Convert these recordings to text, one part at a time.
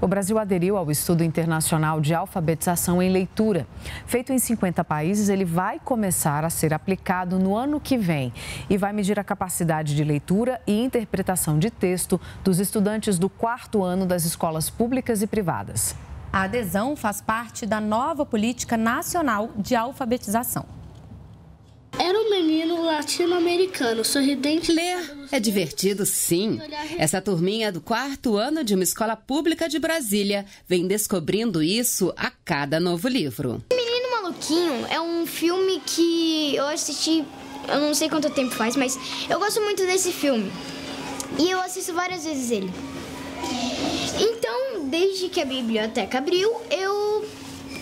O Brasil aderiu ao Estudo Internacional de Alfabetização em Leitura. Feito em 50 países, ele vai começar a ser aplicado no ano que vem e vai medir a capacidade de leitura e interpretação de texto dos estudantes do quarto ano das escolas públicas e privadas. A adesão faz parte da nova Política Nacional de Alfabetização. Era um menino latino-americano, sorridente. Ler é divertido, sim. Essa turminha do quarto ano de uma escola pública de Brasília vem descobrindo isso a cada novo livro. Menino Maluquinho é um filme que eu assisti, eu não sei quanto tempo faz, mas eu gosto muito desse filme. E eu assisto várias vezes ele. Então, desde que a biblioteca abriu, eu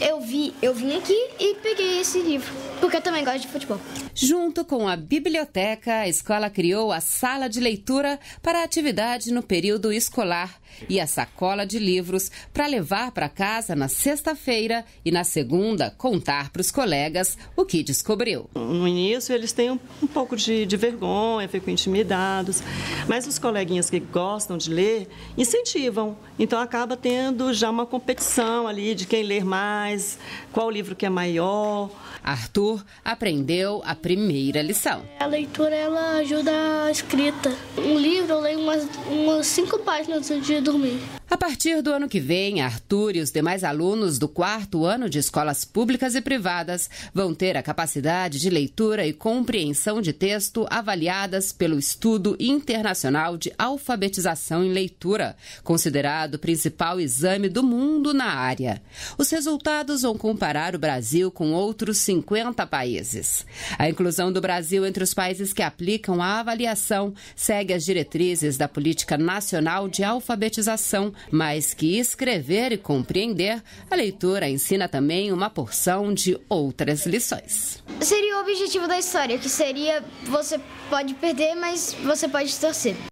eu vi, eu vim aqui e peguei esse livro, porque eu também gosto de futebol. Junto com a biblioteca, a escola criou a sala de leitura para atividade no período escolar e a sacola de livros para levar para casa na sexta-feira e na segunda contar para os colegas o que descobriu. No início eles têm um, um pouco de, de, vergonha, ficam intimidados, mas os coleguinhas que gostam de ler incentivam, então acaba tendo já uma competição ali de quem ler mais mais, qual livro que é maior. Arthur aprendeu a primeira lição. A leitura ela ajuda a escrita. Um livro eu leio umas, umas cinco páginas antes de dormir. A partir do ano que vem, Arthur e os demais alunos do quarto ano de escolas públicas e privadas vão ter a capacidade de leitura e compreensão de texto avaliadas pelo Estudo Internacional de Alfabetização em Leitura, considerado o principal exame do mundo na área. Os resultados dados vão comparar o Brasil com outros 50 países. A inclusão do Brasil entre os países que aplicam a avaliação segue as diretrizes da Política Nacional de Alfabetização, mas que escrever e compreender, a leitura ensina também uma porção de outras lições. Seria o objetivo da história, que seria você pode perder, mas você pode torcer.